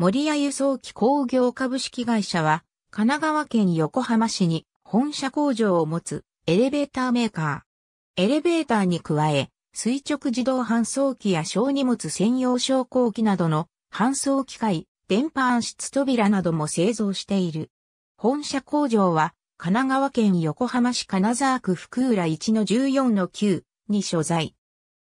森屋輸送機工業株式会社は、神奈川県横浜市に本社工場を持つエレベーターメーカー。エレベーターに加え、垂直自動搬送機や小荷物専用昇降機などの搬送機械、電波暗室扉なども製造している。本社工場は、神奈川県横浜市金沢区福浦1の14の9に所在。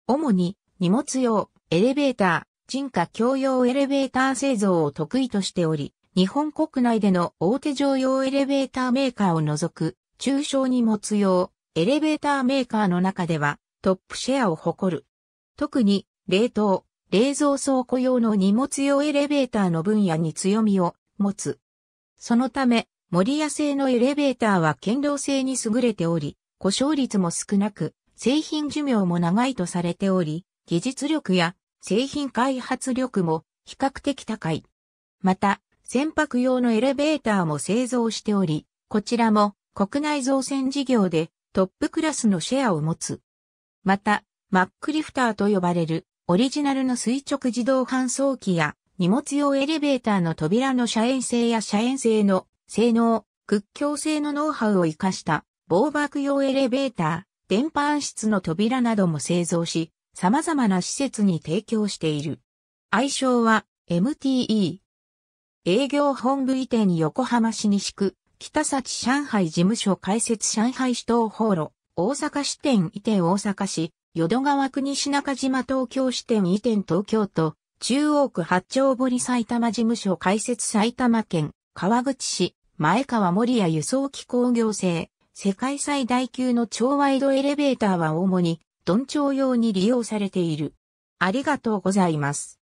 主に荷物用エレベーター、人家共用エレベーター製造を得意としており、日本国内での大手常用エレベーターメーカーを除く、中小に持つ用、エレベーターメーカーの中では、トップシェアを誇る。特に、冷凍、冷蔵倉庫用の荷物用エレベーターの分野に強みを持つ。そのため、森屋製のエレベーターは堅牢性に優れており、故障率も少なく、製品寿命も長いとされており、技術力や製品開発力も比較的高い。また、船舶用のエレベーターも製造しており、こちらも国内造船事業でトップクラスのシェアを持つ。また、マックリフターと呼ばれるオリジナルの垂直自動搬送機や荷物用エレベーターの扉の遮炎性や遮炎性の性能、屈強性のノウハウを活かした防爆用エレベーター、電波暗室の扉なども製造し、様々な施設に提供している。愛称は MTE。営業本部移転横浜市西区、北崎上海事務所開設上海市東方路、大阪支店移転大阪市、淀川国品中島東京支店移転東京都、中央区八丁堀埼玉事務所開設埼玉県、川口市、前川森屋輸送機工業製、世界最大級の超ワイドエレベーターは主にどん用に利用されている。ありがとうございます。